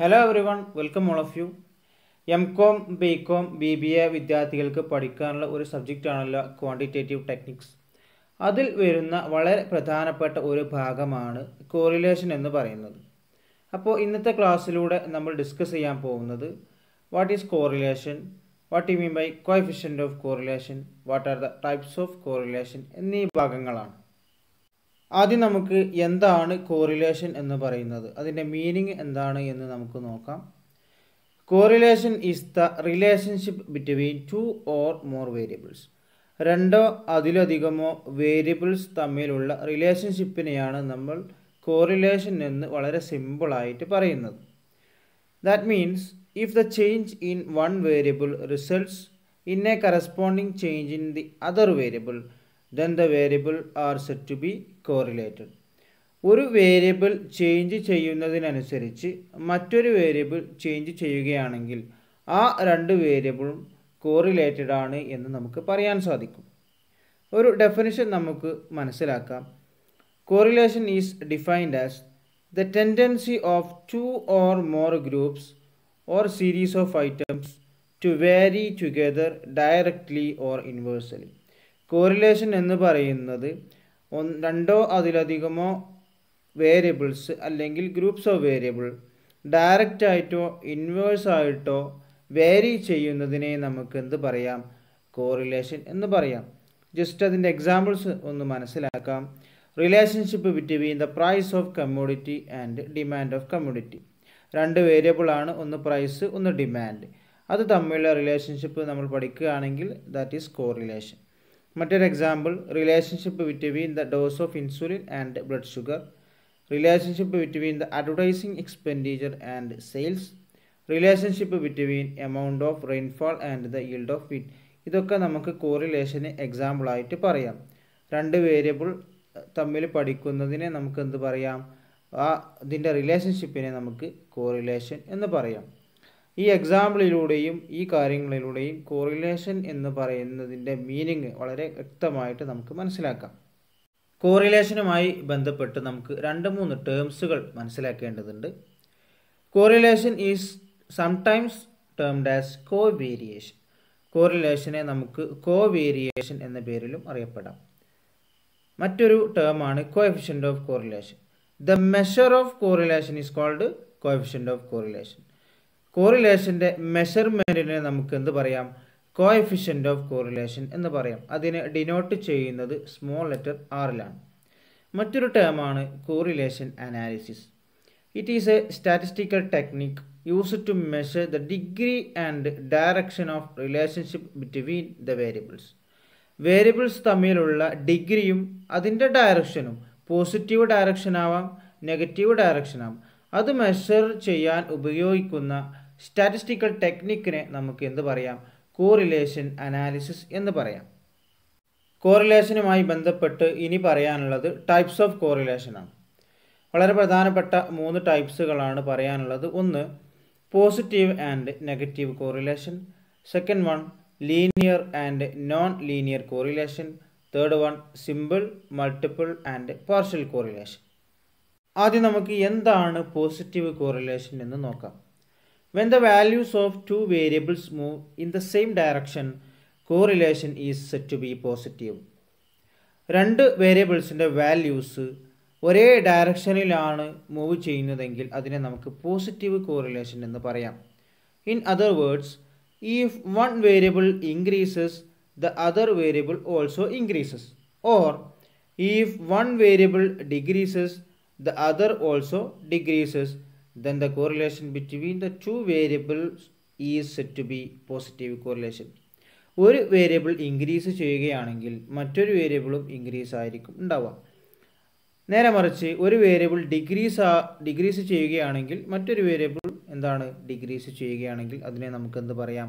Hello everyone welcome all of you M com B com B B A വിദ്യാർത്ഥികൾക്ക് പഠിക്കാനുള്ള ഒരു subject ആണല്ലോ quantitative techniques അതിൽ വരുന്ന വളരെ പ്രധാനപ്പെട്ട ഒരു ഭാഗമാണ് കോറിലേഷൻ എന്ന് പറയുന്നത് അപ്പോൾ ഇന്നത്തെ ക്ലാസ്സിലൂടെ നമ്മൾ ഡിസ്കസ് ചെയ്യാൻ പോകുന്നത് what is correlation what you mean by coefficient of correlation what are the types of correlation എന്നീ ഭാഗങ്ങളാണ് ആദ്യം നമുക്ക് എന്താണ് കോറിലേഷൻ എന്ന് പറയുന്നത് അതിൻ്റെ മീനിങ് എന്താണ് എന്ന് നമുക്ക് നോക്കാം correlation is the relationship between two or more variables രണ്ടോ അതിലധികമോ വേരിയബിൾസ് തമ്മിലുള്ള റിലേഷൻഷിപ്പിനെയാണ് നമ്മൾ കോറിലേഷൻ എന്ന് വളരെ സിമ്പിളായിട്ട് പറയുന്നത് that means if the change in one variable results in a corresponding change in the other variable then the variable are set to be correlated ഒരു variable change ചെയ്യുന്നതിനനുസരിച്ച് മറ്റൊരു വേരിയബിൾ ചേഞ്ച് ചെയ്യുകയാണെങ്കിൽ ആ രണ്ട് വേരിയബിളും കോറിലേറ്റഡ് ആണ് എന്ന് നമുക്ക് പറയാൻ സാധിക്കും ഒരു ഡെഫിനിഷൻ നമുക്ക് മനസ്സിലാക്കാം correlation is defined as the tendency of two or more groups or series of items to vary together directly or inversely correlation എന്ന് പറയുന്നത് രണ്ടോ അതിലധികമോ വേരിയബിൾസ് അല്ലെങ്കിൽ ഗ്രൂപ്പ്സ് ഓഫ് വേരിയബിൾ ഡയറക്റ്റ് ആയിട്ടോ ഇൻവേഴ്സ് ആയിട്ടോ വേരി ചെയ്യുന്നതിനെ നമുക്ക് എന്ത് പറയാം കോറിലേഷൻ എന്ന് പറയാം ജസ്റ്റ് അതിൻ്റെ എക്സാമ്പിൾസ് ഒന്ന് മനസ്സിലാക്കാം relationship between the price of community and demand of community രണ്ട് വേരിയബിളാണ് ഒന്ന് പ്രൈസ് ഒന്ന് ഡിമാൻഡ് അത് തമ്മിലുള്ള റിലേഷൻഷിപ്പ് നമ്മൾ പഠിക്കുകയാണെങ്കിൽ ദാറ്റ് ഈസ് കോറിലേഷൻ മറ്റൊരു example relationship between the dose of insulin and blood sugar relationship between the advertising expenditure and sales relationship between amount of rainfall and the yield of wheat ഇതൊക്കെ നമുക്ക് കോറിലേഷന് എക്സാമ്പിളായിട്ട് പറയാം രണ്ട് variable തമ്മിൽ പഠിക്കുന്നതിനെ നമുക്ക് എന്ത് പറയാം ആ ഇതിൻ്റെ റിലേഷൻഷിപ്പിനെ നമുക്ക് കോറിലേഷൻ എന്ന് പറയാം ഈ എക്സാമ്പിളിലൂടെയും ഈ കാര്യങ്ങളിലൂടെയും കോറിലേഷൻ എന്ന് പറയുന്നതിൻ്റെ മീനിങ് വളരെ വ്യക്തമായിട്ട് നമുക്ക് മനസ്സിലാക്കാം കോറിലേഷനുമായി ബന്ധപ്പെട്ട് നമുക്ക് രണ്ട് മൂന്ന് ടേംസുകൾ മനസ്സിലാക്കേണ്ടതുണ്ട് correlation is sometimes termed as covariation കോറിലേഷനെ നമുക്ക് കോ വേരിയേഷൻ എന്ന പേരിലും അറിയപ്പെടാം മറ്റൊരു ടേമാണ് coefficient of correlation the measure of correlation is called coefficient of correlation കോറിലേഷൻ്റെ മെഷർമെൻറ്റിനെ നമുക്ക് എന്ത് പറയാം കോഎഫിഷ്യൻ്റ് ഓഫ് കോറിലേഷൻ എന്ന് പറയാം അതിനെ ഡിനോട്ട് ചെയ്യുന്നത് സ്മോൾ ലെറ്റർ ആറിലാണ് മറ്റൊരു ടേമാണ് correlation analysis it is a statistical technique use to measure the degree and direction of relationship between the variables variables തമ്മിലുള്ള ഡിഗ്രിയും അതിൻ്റെ ഡയറക്ഷനും പോസിറ്റീവ് ഡയറക്ഷൻ ആവാം നെഗറ്റീവ് ഡയറക്ഷൻ ആവാം അത് മെഷർ ചെയ്യാൻ ഉപയോഗിക്കുന്ന സ്റ്റാറ്റിസ്റ്റിക്കൽ ടെക്നിക്കിനെ നമുക്ക് എന്ത് പറയാം കോറിലേഷൻ അനാലിസിസ് എന്ന് പറയാം കോറിലേഷനുമായി ബന്ധപ്പെട്ട് ഇനി പറയാനുള്ളത് ടൈപ്സ് ഓഫ് കോറിലേഷനാണ് വളരെ പ്രധാനപ്പെട്ട മൂന്ന് ടൈപ്സുകളാണ് പറയാനുള്ളത് ഒന്ന് positive and negative correlation second one linear and non linear correlation third one simple multiple and partial correlation ആദ്യം നമുക്ക് എന്താണ് പോസിറ്റീവ് കോറിലേഷൻ എന്ന് നോക്കാം When the values of two variables move in the same direction, correlation is said to be positive. രണ്ട് വേരിയബിൾസിൻ്റെ values ഒരേ ഡയറക്ഷനിലാണ് move ചെയ്യുന്നതെങ്കിൽ അതിനെ നമുക്ക് പോസിറ്റീവ് കോറിലേഷൻ എന്ന് പറയാം in other words if one variable increases the other variable also increases or if one variable decreases the other also decreases then the correlation between the two variables is said to be positive correlation ഒരു variable increase ചെയ്യുകയാണെങ്കിൽ മറ്റൊരു വേരിയബിളും increase ആയിരിക്കും ഉണ്ടാവുക നേരെ മറിച്ച് ഒരു variable degrees degrees ചെയ്യുകയാണെങ്കിൽ മറ്റൊരു വേരിയബിൾ എന്താണ് ഡിഗ്രീസ് ചെയ്യുകയാണെങ്കിൽ അതിനെ നമുക്ക് എന്ത് പറയാം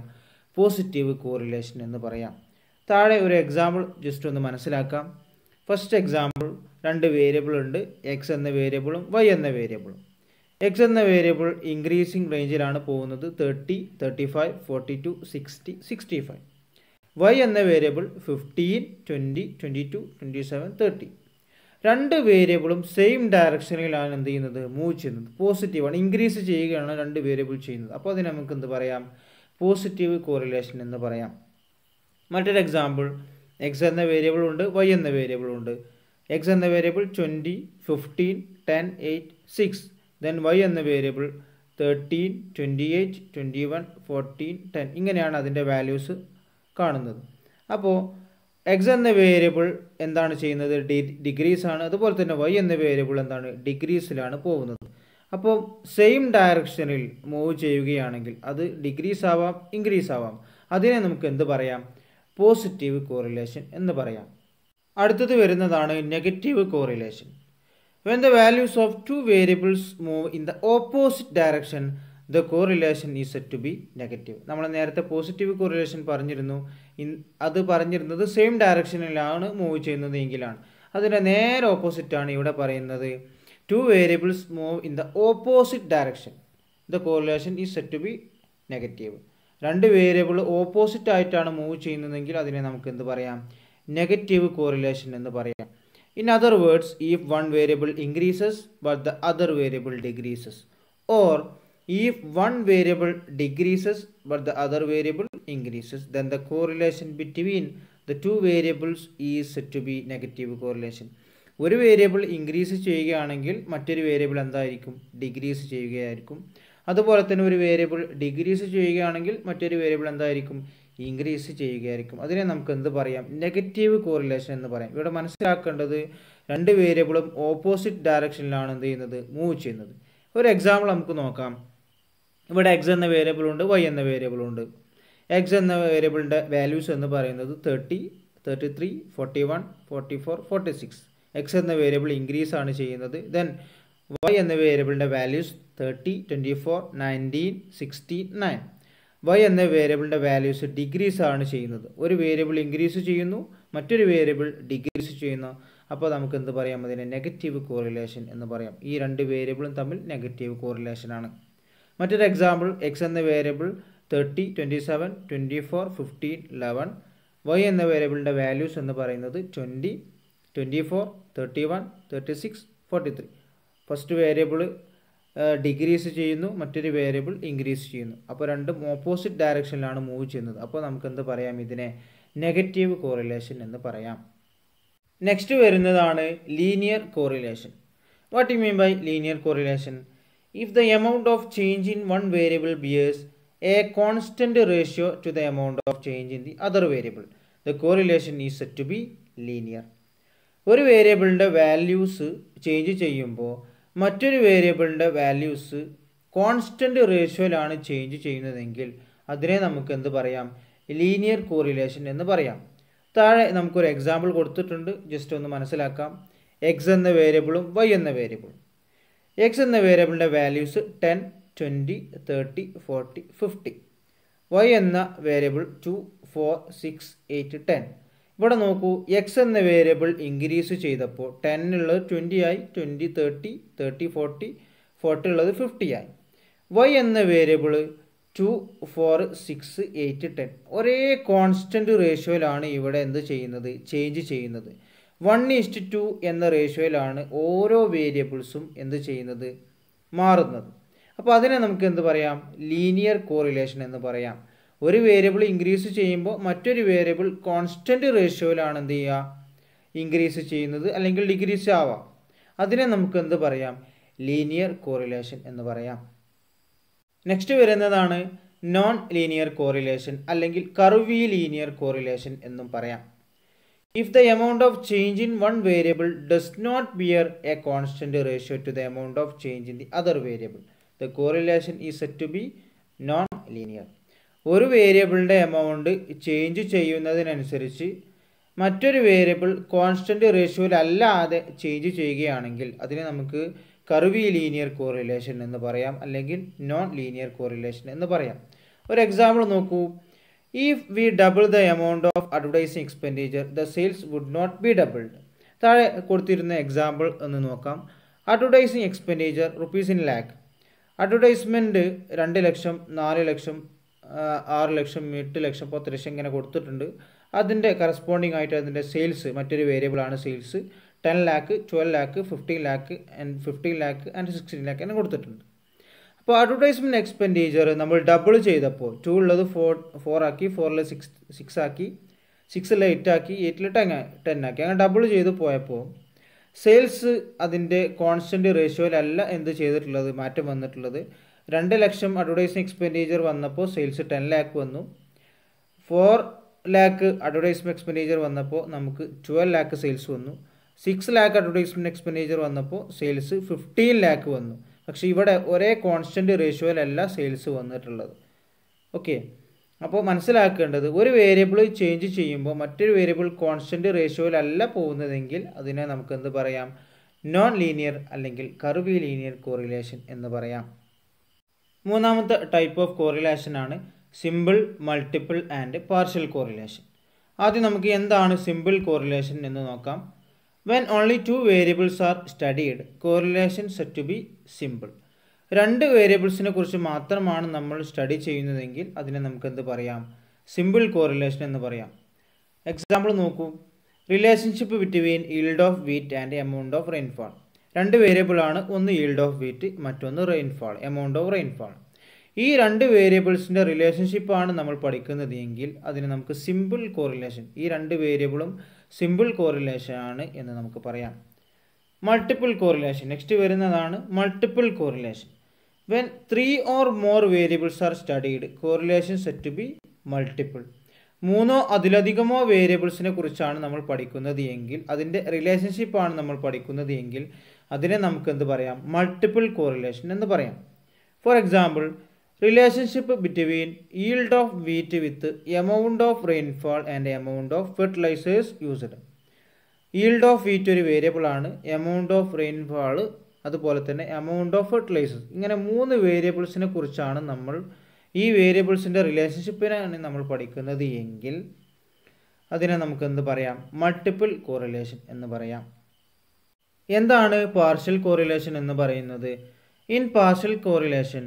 പോസിറ്റീവ് കോറിലേഷൻ എന്ന് പറയാം താഴെ ഒരു എക്സാമ്പിൾ ജസ്റ്റ് ഒന്ന് മനസ്സിലാക്കാം ഫസ്റ്റ് എക്സാമ്പിൾ രണ്ട് വേരിയബിൾ ഉണ്ട് എക്സ് എന്ന വേരിയബിളും വൈ എന്ന വേരിയബിളും എക്സ് എന്ന വേരിയബിൾ ഇൻക്രീസിങ് റേഞ്ചിലാണ് പോകുന്നത് thirty thirty five forty two sixty sixty five Y എന്ന variable fifteen twenty twenty two twenty seven thirty രണ്ട് വേരിയബിളും സെയിം ഡയറക്ഷനിലാണ് എന്ത് ചെയ്യുന്നത് മൂവ് ചെയ്യുന്നത് പോസിറ്റീവാണ് ഇൻക്രീസ് ചെയ്യുകയാണ് രണ്ട് വേരിയബിൾ ചെയ്യുന്നത് അപ്പോൾ അതിന് നമുക്ക് എന്ത് പറയാം പോസിറ്റീവ് കോറിലേഷൻ എന്ന് പറയാം മറ്റൊരു എക്സാമ്പിൾ എക്സ് എന്ന വേരിയബിൾ ഉണ്ട് വൈ എന്ന വേരിയബിൾ ഉണ്ട് എക്സ് എന്ന variable twenty fifteen ten eight six then Y എന്ന variable thirteen twenty eight twenty one fourteen ten ഇങ്ങനെയാണ് അതിൻ്റെ വാല്യൂസ് കാണുന്നത് അപ്പോൾ എക്സ് എന്ന വേരിയബിൾ എന്താണ് ചെയ്യുന്നത് ഡി ഡിഗ്രീസ് ആണ് അതുപോലെ തന്നെ വൈ എന്ന വേരിയബിൾ എന്താണ് ഡിഗ്രീസിലാണ് പോകുന്നത് അപ്പോൾ സെയിം ഡയറക്ഷനിൽ മൂവ് ചെയ്യുകയാണെങ്കിൽ അത് ഡിഗ്രീസ് ആവാം ഇൻക്രീസ് ആവാം അതിനെ നമുക്ക് എന്ത് പറയാം പോസിറ്റീവ് കോറിലേഷൻ എന്ന് പറയാം അടുത്തത് വരുന്നതാണ് negative correlation When the values of two variables move in the opposite direction, the correlation is set to be negative നമ്മൾ നേരത്തെ പോസിറ്റീവ് കോറിലേഷൻ പറഞ്ഞിരുന്നു അത് പറഞ്ഞിരുന്നത് സെയിം ഡയറക്ഷനിലാണ് മൂവ് ചെയ്യുന്നത് എങ്കിലാണ് അതിൻ്റെ നേരെ ഓപ്പോസിറ്റാണ് ഇവിടെ പറയുന്നത് two variables move in the opposite direction the correlation is set to be negative രണ്ട് വേരിയബിൾ ഓപ്പോസിറ്റ് ആയിട്ടാണ് മൂവ് ചെയ്യുന്നതെങ്കിൽ അതിനെ നമുക്ക് എന്ത് പറയാം നെഗറ്റീവ് കോറിലേഷൻ എന്ന് പറയാം In other words, if one variable increases but the other variable decreases or if one variable decreases but the other variable increases then the correlation between the two variables is to be negative correlation. ഒരു variable increase ചെയ്യുകയാണെങ്കിൽ മറ്റൊരു variable decreases. Decrease ചെയ്യുകയായിരിക്കും അതുപോലെ തന്നെ ഒരു variable degrees ചെയ്യുകയാണെങ്കിൽ മറ്റൊരു variable എന്തായിരിക്കും increase ചെയ്യുകയായിരിക്കും അതിനെ നമുക്ക് എന്ത് പറയാം നെഗറ്റീവ് കോറിലേഷൻ എന്ന് പറയാം ഇവിടെ മനസ്സിലാക്കേണ്ടത് രണ്ട് വേരിയബിളും ഓപ്പോസിറ്റ് ഡയറക്ഷനിലാണ് എന്ത് ചെയ്യുന്നത് മൂവ് ചെയ്യുന്നത് ഒരു എക്സാമ്പിൾ നമുക്ക് നോക്കാം ഇവിടെ എക്സ് എന്ന വേരിയബിൾ ഉണ്ട് വൈ എന്ന വേരിയബിൾ ഉണ്ട് എക്സ് എന്ന വേരിയബിളിൻ്റെ വാല്യൂസ് എന്ന് പറയുന്നത് thirty thirty three forty one forty four forty six X എന്ന വേരിയബിൾ ഇൻക്രീസ് ആണ് ചെയ്യുന്നത് ദെൻ വൈ എന്ന വേരിയബിളിൻ്റെ values thirty twenty four nineteen sixty nine Y എന്ന വേരിയബിളിൻ്റെ വാല്യൂസ് ഡിഗ്രീസ് ആണ് ചെയ്യുന്നത് ഒരു വേരിയബിൾ ഇൻക്രീസ് ചെയ്യുന്നു മറ്റൊരു വേരിയബിൾ ഡിഗ്രീസ് ചെയ്യുന്നു അപ്പോൾ നമുക്ക് എന്ത് പറയാം അതിനെ നെഗറ്റീവ് കോറിലേഷൻ എന്ന് പറയാം ഈ രണ്ട് വേരിയബിളും തമ്മിൽ നെഗറ്റീവ് കോറിലേഷനാണ് മറ്റൊരു എക്സാമ്പിൾ എക്സ് എന്ന variable thirty twenty seven twenty four fifteen eleven Y എന്ന വേരിയബിളിൻ്റെ വാല്യൂസ് എന്ന് പറയുന്നത് twenty twenty four thirty one thirty six forty three first variable decrease ചെയ്യുന്നു മറ്റൊരു വേരിയബിൾ ഇൻക്രീസ് ചെയ്യുന്നു അപ്പോൾ രണ്ടും ഓപ്പോസിറ്റ് ഡയറക്ഷനിലാണ് മൂവ് ചെയ്യുന്നത് അപ്പോൾ നമുക്ക് എന്ത് പറയാം ഇതിനെ നെഗറ്റീവ് കോറിലേഷൻ എന്ന് പറയാം നെക്സ്റ്റ് വരുന്നതാണ് linear correlation what you mean by linear correlation if the amount of change in one variable bears a constant ratio to the amount of change in the other variable the correlation is set to be linear ഒരു വേരിയബിളിൻ്റെ values change ചെയ്യുമ്പോൾ മറ്റൊരു വേരിയബിളിൻ്റെ values constant റേഷ്യോയിലാണ് change ചെയ്യുന്നതെങ്കിൽ അതിനെ നമുക്ക് എന്ത് പറയാം ലീനിയർ കോറിലേഷൻ എന്ന് പറയാം താഴെ നമുക്കൊരു എക്സാമ്പിൾ കൊടുത്തിട്ടുണ്ട് ജസ്റ്റ് ഒന്ന് മനസ്സിലാക്കാം എക്സ് എന്ന വേരിയബിളും വൈ എന്ന വേരിയബിളും എക്സ് എന്ന വേരിയബിളിൻ്റെ values ten twenty thirty forty fifty Y എന്ന variable two four six eight ten ഇവിടെ നോക്കൂ എക്സ് എന്ന വേരിയബിൾ ഇൻക്രീസ് ചെയ്തപ്പോൾ ടെന്നുള്ളത് ട്വൻറ്റി ആയി twenty thirty thirty forty forty ഉള്ളത് ഫിഫ്റ്റി ആയി വൈ എന്ന variable two four six eight ten ഒരേ കോൺസ്റ്റൻറ്റ് റേഷ്യോയിലാണ് ഇവിടെ എന്ത് ചെയ്യുന്നത് ചേഞ്ച് ചെയ്യുന്നത് വൺ ഈസ്റ്റ് ടു എന്ന റേഷ്യോയിലാണ് ഓരോ വേരിയബിൾസും എന്ത് ചെയ്യുന്നത് മാറുന്നത് അപ്പോൾ അതിനെ നമുക്ക് എന്ത് പറയാം ലീനിയർ കോറിലേഷൻ എന്ന് പറയാം ഒരു വേരിയബിൾ ഇൻക്രീസ് ചെയ്യുമ്പോൾ മറ്റൊരു വേരിയബിൾ കോൺസ്റ്റൻറ്റ് റേഷ്യോയിലാണ് എന്ത് ചെയ്യുക ഇൻക്രീസ് ചെയ്യുന്നത് അല്ലെങ്കിൽ ഡിക്രീസ് ആവാം അതിനെ നമുക്ക് എന്ത് പറയാം ലീനിയർ കോറിലേഷൻ എന്ന് പറയാം നെക്സ്റ്റ് വരുന്നതാണ് നോൺ ലീനിയർ കോറിലേഷൻ അല്ലെങ്കിൽ കറുവി ലീനിയർ കോറിലേഷൻ എന്നും പറയാം if the amount of change in one variable does not bear a constant ratio to the amount of change in the other variable the correlation is set to be non linear ഒരു വേരിയബിളിൻ്റെ amount change ചെയ്യുന്നതിനനുസരിച്ച് മറ്റൊരു variable constant റേഷ്യോയിലല്ലാതെ change ചെയ്യുകയാണെങ്കിൽ അതിനെ നമുക്ക് കർവി linear correlation എന്ന് പറയാം അല്ലെങ്കിൽ നോൺ ലീനിയർ കോറിലേഷൻ എന്ന് പറയാം ഒരു എക്സാമ്പിൾ നോക്കൂ if we double the amount of advertising expenditure the sales would not be doubled താഴെ കൊടുത്തിരുന്ന എക്സാമ്പിൾ ഒന്ന് നോക്കാം advertising expenditure rupees in lakh advertisement രണ്ട് ലക്ഷം നാല് ലക്ഷം ആറ് ലക്ഷം എട്ട് ലക്ഷം പത്ത് ലക്ഷം ഇങ്ങനെ കൊടുത്തിട്ടുണ്ട് അതിൻ്റെ കറസ്പോണ്ടിങ് ആയിട്ട് അതിൻ്റെ സെയിൽസ് മറ്റൊരു വേരിയബിളാണ് sales ten lakh twelve lakh fifteen lakh and fifteen lakh and sixteen lakh എന്നെ കൊടുത്തിട്ടുണ്ട് അപ്പോൾ അഡ്വർടൈസ്മെൻറ്റ് എക്സ്പെൻഡിച്ചർ നമ്മൾ ഡബിൾ ചെയ്തപ്പോൾ ടു ഉള്ളത് ഫോർ ഫോർ ആക്കി ഫോറിൽ സിക്സ് സിക്സ് ആക്കി സിക്സിൽ എയ്റ്റ് ആക്കി എയ്റ്റിൽ ടെൻ ടെൻ ആക്കി അങ്ങനെ ഡബിൾ ചെയ്ത് പോയപ്പോൾ സെയിൽസ് അതിൻ്റെ കോൺസ്റ്റൻറ്റ് റേഷ്യോയിലല്ല എന്ത് ചെയ്തിട്ടുള്ളത് മാറ്റം വന്നിട്ടുള്ളത് രണ്ട് ലക്ഷം അഡ്വർടൈസിങ് എക്സ്പെൻഡിച്ചർ വന്നപ്പോൾ സെയിൽസ് ടെൻ ലാക്ക് വന്നു ഫോർ ലാക്ക് അഡ്വർടൈസ്മെൻറ്റ് എക്സ്പെൻഡിച്ചർ വന്നപ്പോൾ നമുക്ക് ട്വൽവ് ലാക്ക് സെയിൽസ് വന്നു സിക്സ് ലാക്ക് അഡ്വർടൈസ്മെൻറ്റ് എക്സ്പെൻഡിച്ചർ വന്നപ്പോൾ സെയിൽസ് ഫിഫ്റ്റീൻ ലാക്ക് വന്നു പക്ഷേ ഇവിടെ ഒരേ കോൺസ്റ്റൻറ്റ് റേഷ്യോയിലല്ല സെയിൽസ് വന്നിട്ടുള്ളത് ഓക്കെ അപ്പോൾ മനസ്സിലാക്കേണ്ടത് ഒരു വേരിയബിൾ ചേഞ്ച് ചെയ്യുമ്പോൾ മറ്റൊരു വേരിയബിൾ കോൺസ്റ്റൻറ്റ് റേഷ്യോയിലല്ല പോകുന്നതെങ്കിൽ അതിനെ നമുക്ക് എന്ത് പറയാം നോൺ ലീനിയർ അല്ലെങ്കിൽ കർവി ലീനിയർ കോറിലേഷൻ എന്ന് പറയാം മൂന്നാമത്തെ ടൈപ്പ് ഓഫ് കോറിലേഷൻ ആണ് simple multiple and partial correlation ആദ്യം നമുക്ക് എന്താണ് സിമ്പിൾ കോറിലേഷൻ എന്ന് നോക്കാം when only two variables are studied correlation set to be simple രണ്ട് വേരിയബിൾസിനെ കുറിച്ച് മാത്രമാണ് നമ്മൾ സ്റ്റഡി ചെയ്യുന്നതെങ്കിൽ അതിനെ നമുക്ക് എന്ത് പറയാം സിമ്പിൾ കോറിലേഷൻ എന്ന് പറയാം എക്സാമ്പിൾ നോക്കൂ relationship between yield of wheat and amount of rainfall രണ്ട് വേരിയബിളാണ് ഒന്ന് ഈൽഡ് ഓഫ് വീറ്റ് മറ്റൊന്ന് റെയിൻഫാൾ എമൗണ്ട് ഓഫ് റെയിൻഫാൾ ഈ രണ്ട് വേരിയബിൾസിൻ്റെ റിലേഷൻഷിപ്പാണ് നമ്മൾ പഠിക്കുന്നത് എങ്കിൽ അതിന് നമുക്ക് സിമ്പിൾ കോറിലേഷൻ ഈ രണ്ട് വേരിയബിളും സിമ്പിൾ കോറിലേഷൻ ആണ് എന്ന് നമുക്ക് പറയാം മൾട്ടിപ്പിൾ കോറിലേഷൻ നെക്സ്റ്റ് വരുന്നതാണ് multiple correlation when three or more variables are studied correlation set to be multiple മൂന്നോ അതിലധികമോ വേരിയബിൾസിനെ കുറിച്ചാണ് നമ്മൾ പഠിക്കുന്നത് എങ്കിൽ അതിൻ്റെ റിലേഷൻഷിപ്പാണ് നമ്മൾ പഠിക്കുന്നത് എങ്കിൽ അതിനെ നമുക്ക് എന്ത് പറയാം മൾട്ടിപ്പിൾ കോറിലേഷൻ എന്ന് പറയാം for example relationship between yield of wheat with amount of rainfall and amount of fertilizers used yield of wheat ഒരു വേരിയബിൾ ആണ് എമൗണ്ട് ഓഫ് റെയിൻഫാൾ അതുപോലെ തന്നെ എമൗണ്ട് ഓഫ് ഫെർട്ടിലൈസേഴ്സ് ഇങ്ങനെ മൂന്ന് വേരിയബിൾസിനെ കുറിച്ചാണ് നമ്മൾ ഈ വേരിയബിൾസിൻ്റെ റിലേഷൻഷിപ്പിനാണ് നമ്മൾ പഠിക്കുന്നത് എങ്കിൽ അതിനെ നമുക്ക് എന്ത് പറയാം മൾട്ടിപ്പിൾ കോറിലേഷൻ എന്ന് പറയാം എന്താണ് പാർഷ്യൽ കോറിലേഷൻ എന്ന് പറയുന്നത് in partial correlation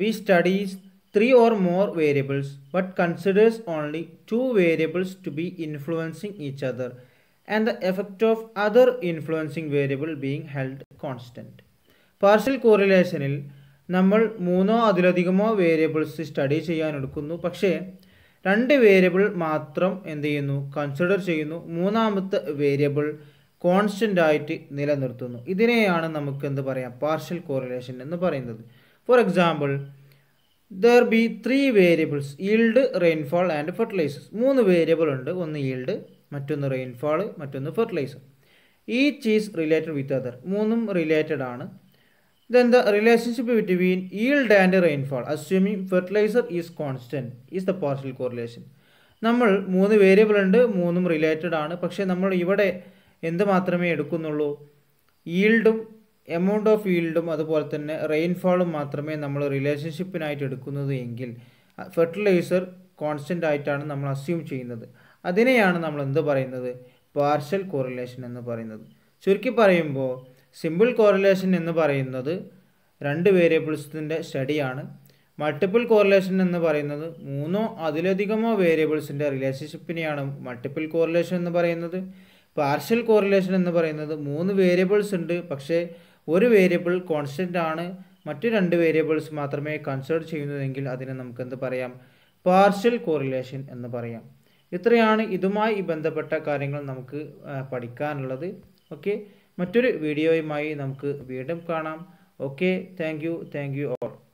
we studies three or more variables but considers only two variables to be influencing each other and the effect of other influencing variable being held constant partial കോറിലേഷനിൽ നമ്മൾ മൂന്നോ അതിലധികമോ variables study ചെയ്യാൻ എടുക്കുന്നു പക്ഷേ രണ്ട് variable മാത്രം എന്ത് ചെയ്യുന്നു കൺസിഡർ ചെയ്യുന്നു മൂന്നാമത്തെ വേരിയബിൾ കോൺസ്റ്റൻ്റ് ആയിട്ട് നിലനിർത്തുന്നു ഇതിനെയാണ് നമുക്ക് എന്ത് പറയാം പാർഷ്യൽ കോറിലേഷൻ എന്ന് പറയുന്നത് for example there be three variables yield rainfall and fertilizers മൂന്ന് വേരിയബിൾ ഉണ്ട് ഒന്ന് ഈൽഡ് മറ്റൊന്ന് റെയിൻഫാൾ മറ്റൊന്ന് fertilizer each is related with other മൂന്നും റിലേറ്റഡ് ആണ് then the relationship between yield and rainfall assuming fertilizer is constant is the partial correlation നമ്മൾ മൂന്ന് variable ഉണ്ട് മൂന്നും റിലേറ്റഡ് ആണ് പക്ഷേ നമ്മൾ ഇവിടെ എന്ത് മാത്രമേ എടുക്കുന്നുള്ളൂ ഈൽഡും എമൗണ്ട് ഓഫ് ഈൽഡും അതുപോലെ തന്നെ റെയിൻഫാളും മാത്രമേ നമ്മൾ റിലേഷൻഷിപ്പിനായിട്ട് എടുക്കുന്നത് എങ്കിൽ ഫെർട്ടിലൈസർ കോൺസ്റ്റൻ്റ് ആയിട്ടാണ് നമ്മൾ അസ്യൂം ചെയ്യുന്നത് അതിനെയാണ് നമ്മൾ എന്ത് പറയുന്നത് പാർഷ്യൽ കോറിലേഷൻ എന്ന് പറയുന്നത് ചുരുക്കി പറയുമ്പോൾ സിമ്പിൾ കോറിലേഷൻ എന്ന് പറയുന്നത് രണ്ട് വേരിയബിൾസിൻ്റെ സ്റ്റഡിയാണ് മൾട്ടിപ്പിൾ കോറിലേഷൻ എന്ന് പറയുന്നത് മൂന്നോ അതിലധികമോ വേരിയബിൾസിൻ്റെ റിലേഷൻഷിപ്പിനെയാണ് മൾട്ടിപ്പിൾ കോറിലേഷൻ എന്ന് പറയുന്നത് പാർഷ്യൽ കോറിലേഷൻ എന്ന് പറയുന്നത് മൂന്ന് വേരിയബിൾസ് ഉണ്ട് പക്ഷേ ഒരു വേരിയബിൾ കോൺസ്റ്റൻ്റ് ആണ് മറ്റു രണ്ട് വേരിയബിൾസ് മാത്രമേ കൺസിഡർ ചെയ്യുന്നതെങ്കിൽ അതിനെ നമുക്ക് എന്ത് പറയാം പാർഷ്യൽ കോറിലേഷൻ എന്ന് പറയാം ഇത്രയാണ് ഇതുമായി ബന്ധപ്പെട്ട കാര്യങ്ങൾ നമുക്ക് പഠിക്കാനുള്ളത് ഓക്കെ മറ്റൊരു വീഡിയോയുമായി നമുക്ക് വീണ്ടും കാണാം okay thank you thank you all